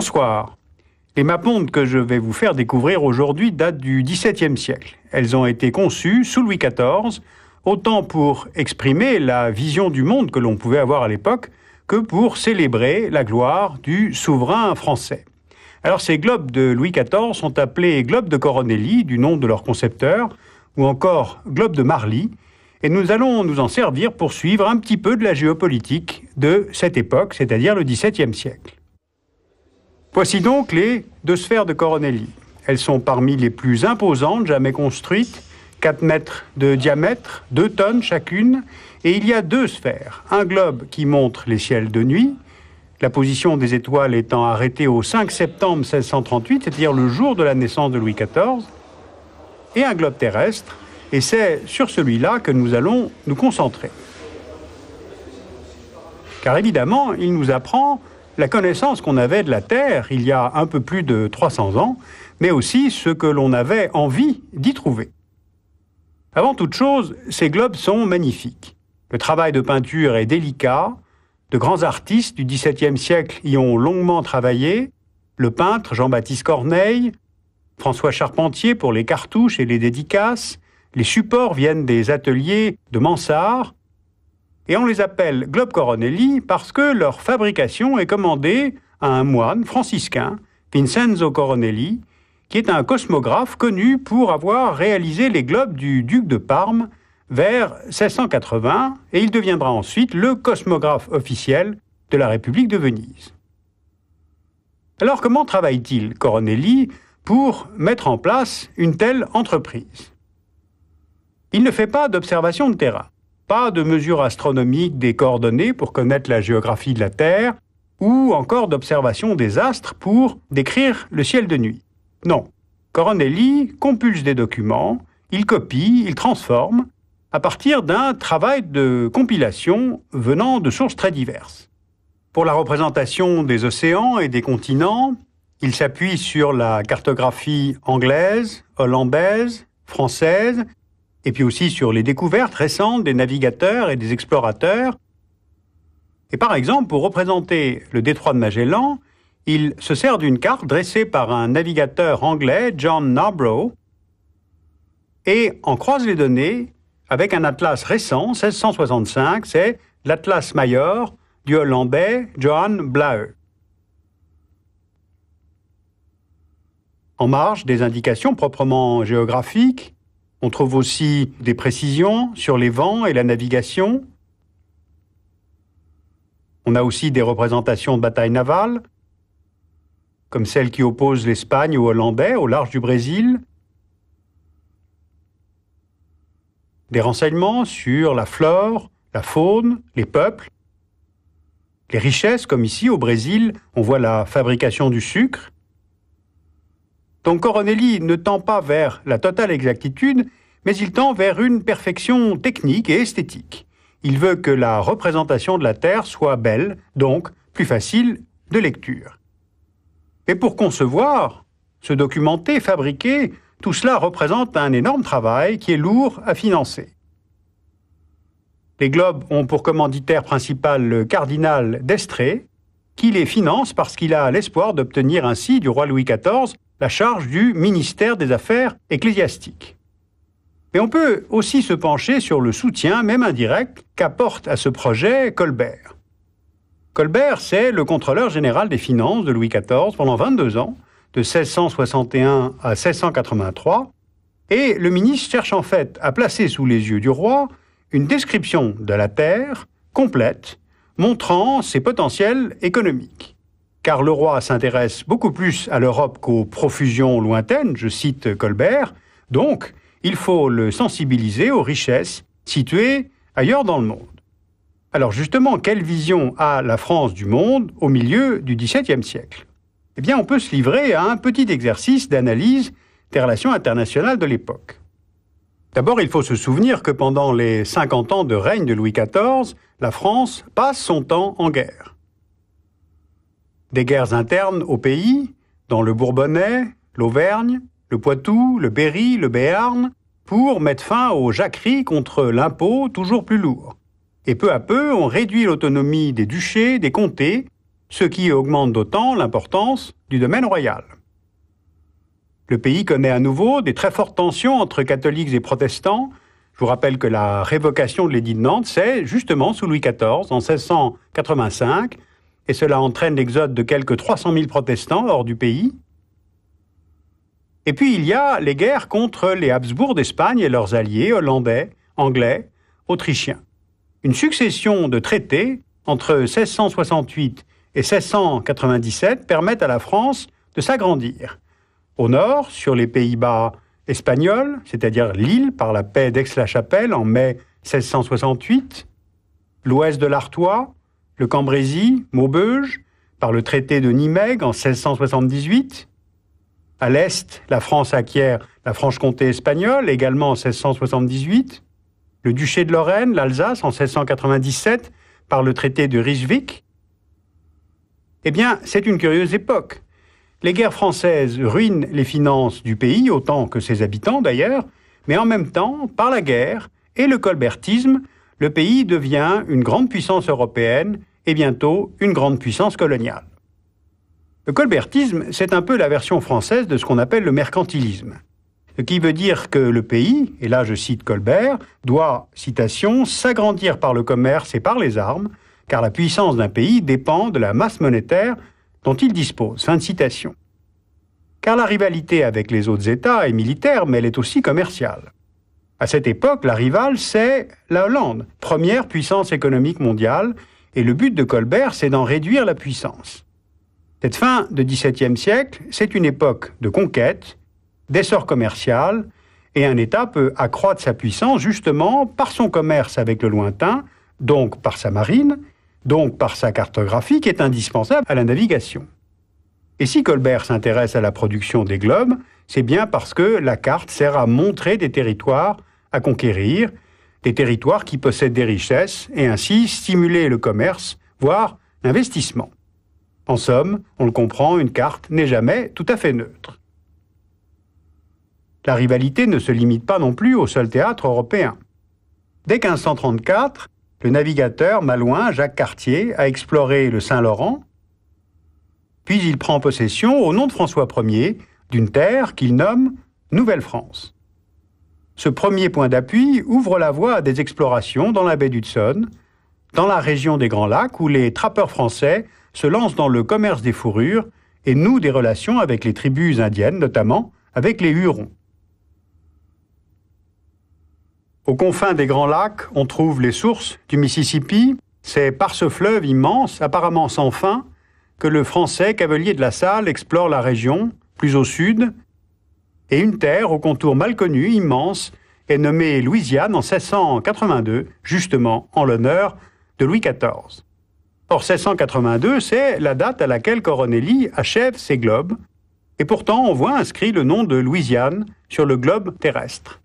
Bonsoir. Les mondes que je vais vous faire découvrir aujourd'hui datent du XVIIe siècle. Elles ont été conçues sous Louis XIV, autant pour exprimer la vision du monde que l'on pouvait avoir à l'époque que pour célébrer la gloire du souverain français. Alors ces globes de Louis XIV sont appelés globes de Coronelli, du nom de leur concepteur, ou encore globes de Marly, et nous allons nous en servir pour suivre un petit peu de la géopolitique de cette époque, c'est-à-dire le XVIIe siècle. Voici donc les deux sphères de Coronelli. Elles sont parmi les plus imposantes jamais construites, 4 mètres de diamètre, 2 tonnes chacune, et il y a deux sphères. Un globe qui montre les ciels de nuit, la position des étoiles étant arrêtée au 5 septembre 1638, c'est-à-dire le jour de la naissance de Louis XIV, et un globe terrestre, et c'est sur celui-là que nous allons nous concentrer. Car évidemment, il nous apprend la connaissance qu'on avait de la Terre il y a un peu plus de 300 ans, mais aussi ce que l'on avait envie d'y trouver. Avant toute chose, ces globes sont magnifiques. Le travail de peinture est délicat, de grands artistes du XVIIe siècle y ont longuement travaillé, le peintre Jean-Baptiste Corneille, François Charpentier pour les cartouches et les dédicaces, les supports viennent des ateliers de Mansart, et on les appelle globe coronelli parce que leur fabrication est commandée à un moine franciscain, Vincenzo Coronelli, qui est un cosmographe connu pour avoir réalisé les globes du duc de Parme vers 1680 et il deviendra ensuite le cosmographe officiel de la République de Venise. Alors comment travaille-t-il, Coronelli, pour mettre en place une telle entreprise Il ne fait pas d'observation de terrain pas de mesures astronomiques des coordonnées pour connaître la géographie de la Terre, ou encore d'observation des astres pour décrire le ciel de nuit. Non. Coronelli compulse des documents, il copie, il transforme, à partir d'un travail de compilation venant de sources très diverses. Pour la représentation des océans et des continents, il s'appuie sur la cartographie anglaise, hollandaise, française et puis aussi sur les découvertes récentes des navigateurs et des explorateurs. Et par exemple, pour représenter le détroit de Magellan, il se sert d'une carte dressée par un navigateur anglais, John Narborough, et en croise les données avec un atlas récent, 1665, c'est l'Atlas Major du Hollandais Johan Blaeu. En marge des indications proprement géographiques, on trouve aussi des précisions sur les vents et la navigation. On a aussi des représentations de batailles navales, comme celle qui oppose l'Espagne aux Hollandais au large du Brésil. Des renseignements sur la flore, la faune, les peuples. Les richesses, comme ici au Brésil, on voit la fabrication du sucre, donc Coronelli ne tend pas vers la totale exactitude, mais il tend vers une perfection technique et esthétique. Il veut que la représentation de la Terre soit belle, donc plus facile de lecture. Et pour concevoir, se documenter, fabriquer, tout cela représente un énorme travail qui est lourd à financer. Les globes ont pour commanditaire principal le cardinal d'Estrée, qui les finance parce qu'il a l'espoir d'obtenir ainsi du roi Louis XIV la charge du ministère des Affaires ecclésiastiques. Mais on peut aussi se pencher sur le soutien, même indirect, qu'apporte à ce projet Colbert. Colbert, c'est le contrôleur général des finances de Louis XIV pendant 22 ans, de 1661 à 1683, et le ministre cherche en fait à placer sous les yeux du roi une description de la terre complète, montrant ses potentiels économiques car le roi s'intéresse beaucoup plus à l'Europe qu'aux profusions lointaines, je cite Colbert, donc il faut le sensibiliser aux richesses situées ailleurs dans le monde. Alors justement, quelle vision a la France du monde au milieu du XVIIe siècle Eh bien, on peut se livrer à un petit exercice d'analyse des relations internationales de l'époque. D'abord, il faut se souvenir que pendant les 50 ans de règne de Louis XIV, la France passe son temps en guerre. Des guerres internes au pays, dans le Bourbonnais, l'Auvergne, le Poitou, le Berry, le Béarn, pour mettre fin aux jacqueries contre l'impôt toujours plus lourd. Et peu à peu, on réduit l'autonomie des duchés, des comtés, ce qui augmente d'autant l'importance du domaine royal. Le pays connaît à nouveau des très fortes tensions entre catholiques et protestants. Je vous rappelle que la révocation de l'édit de Nantes, c'est justement sous Louis XIV, en 1685, et cela entraîne l'exode de quelques 300 000 protestants hors du pays. Et puis il y a les guerres contre les Habsbourg d'Espagne et leurs alliés hollandais, anglais, autrichiens. Une succession de traités entre 1668 et 1697 permettent à la France de s'agrandir. Au nord, sur les Pays-Bas espagnols, c'est-à-dire l'île par la paix d'Aix-la-Chapelle en mai 1668, l'ouest de l'Artois, le Cambrésis, Maubeuge, par le traité de Nimègue en 1678. À l'est, la France acquiert la Franche-Comté espagnole, également en 1678. Le duché de Lorraine, l'Alsace, en 1697, par le traité de Ryswick. Eh bien, c'est une curieuse époque. Les guerres françaises ruinent les finances du pays, autant que ses habitants d'ailleurs, mais en même temps, par la guerre et le colbertisme, le pays devient une grande puissance européenne et bientôt une grande puissance coloniale. Le colbertisme, c'est un peu la version française de ce qu'on appelle le mercantilisme, ce qui veut dire que le pays, et là je cite Colbert, doit, citation, s'agrandir par le commerce et par les armes, car la puissance d'un pays dépend de la masse monétaire dont il dispose. Fin de citation. Car la rivalité avec les autres États est militaire, mais elle est aussi commerciale. À cette époque, la rivale, c'est la Hollande, première puissance économique mondiale, et le but de Colbert, c'est d'en réduire la puissance. Cette fin de XVIIe siècle, c'est une époque de conquête, d'essor commercial, et un État peut accroître sa puissance justement par son commerce avec le lointain, donc par sa marine, donc par sa cartographie qui est indispensable à la navigation. Et si Colbert s'intéresse à la production des globes, c'est bien parce que la carte sert à montrer des territoires à conquérir des territoires qui possèdent des richesses et ainsi stimuler le commerce, voire l'investissement. En somme, on le comprend, une carte n'est jamais tout à fait neutre. La rivalité ne se limite pas non plus au seul théâtre européen. Dès 1534, le navigateur malouin Jacques Cartier a exploré le Saint-Laurent, puis il prend possession, au nom de François Ier, d'une terre qu'il nomme Nouvelle-France. Ce premier point d'appui ouvre la voie à des explorations dans la baie d'Hudson, dans la région des Grands Lacs où les trappeurs français se lancent dans le commerce des fourrures et nouent des relations avec les tribus indiennes, notamment avec les Hurons. Aux confins des Grands Lacs, on trouve les sources du Mississippi. C'est par ce fleuve immense, apparemment sans fin, que le français cavalier de la Salle explore la région, plus au sud, et une terre au contour mal connu, immense, est nommée Louisiane en 1682, justement en l'honneur de Louis XIV. Or 1682, c'est la date à laquelle Coronelli achève ses globes, et pourtant on voit inscrit le nom de Louisiane sur le globe terrestre.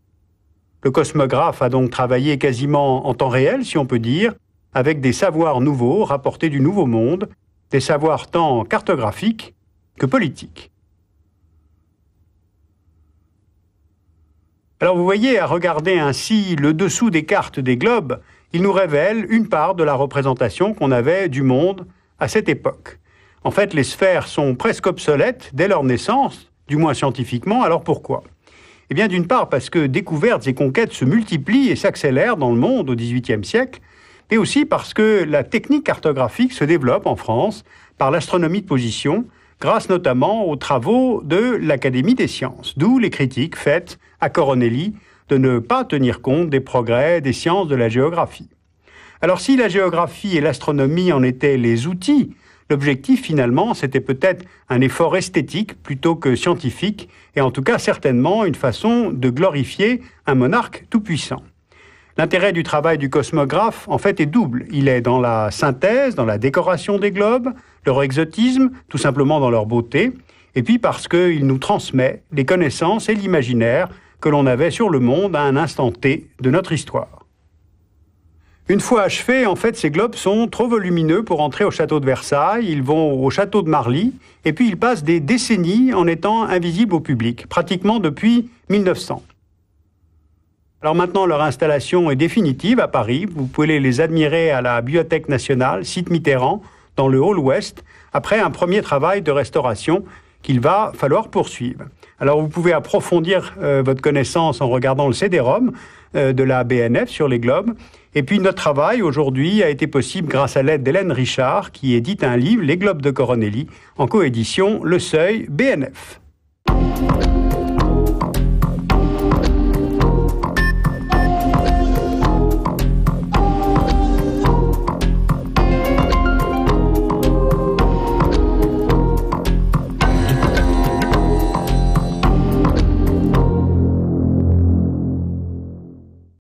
Le cosmographe a donc travaillé quasiment en temps réel, si on peut dire, avec des savoirs nouveaux rapportés du Nouveau Monde, des savoirs tant cartographiques que politiques. Alors vous voyez, à regarder ainsi le dessous des cartes des globes, il nous révèle une part de la représentation qu'on avait du monde à cette époque. En fait, les sphères sont presque obsolètes dès leur naissance, du moins scientifiquement, alors pourquoi Eh bien d'une part parce que découvertes et conquêtes se multiplient et s'accélèrent dans le monde au XVIIIe siècle, et aussi parce que la technique cartographique se développe en France par l'astronomie de position, grâce notamment aux travaux de l'Académie des sciences, d'où les critiques faites à Coronelli de ne pas tenir compte des progrès des sciences de la géographie. Alors si la géographie et l'astronomie en étaient les outils, l'objectif finalement c'était peut-être un effort esthétique plutôt que scientifique, et en tout cas certainement une façon de glorifier un monarque tout-puissant. L'intérêt du travail du cosmographe, en fait, est double. Il est dans la synthèse, dans la décoration des globes, leur exotisme, tout simplement dans leur beauté, et puis parce qu'il nous transmet les connaissances et l'imaginaire que l'on avait sur le monde à un instant T de notre histoire. Une fois achevés, en fait, ces globes sont trop volumineux pour entrer au château de Versailles, ils vont au château de Marly, et puis ils passent des décennies en étant invisibles au public, pratiquement depuis 1900. Alors maintenant, leur installation est définitive à Paris. Vous pouvez les admirer à la Bibliothèque nationale, site Mitterrand, dans le Hall Ouest, après un premier travail de restauration qu'il va falloir poursuivre. Alors vous pouvez approfondir euh, votre connaissance en regardant le CD-ROM euh, de la BNF sur les globes. Et puis notre travail aujourd'hui a été possible grâce à l'aide d'Hélène Richard qui édite un livre, Les Globes de Coronelli, en coédition Le Seuil BNF.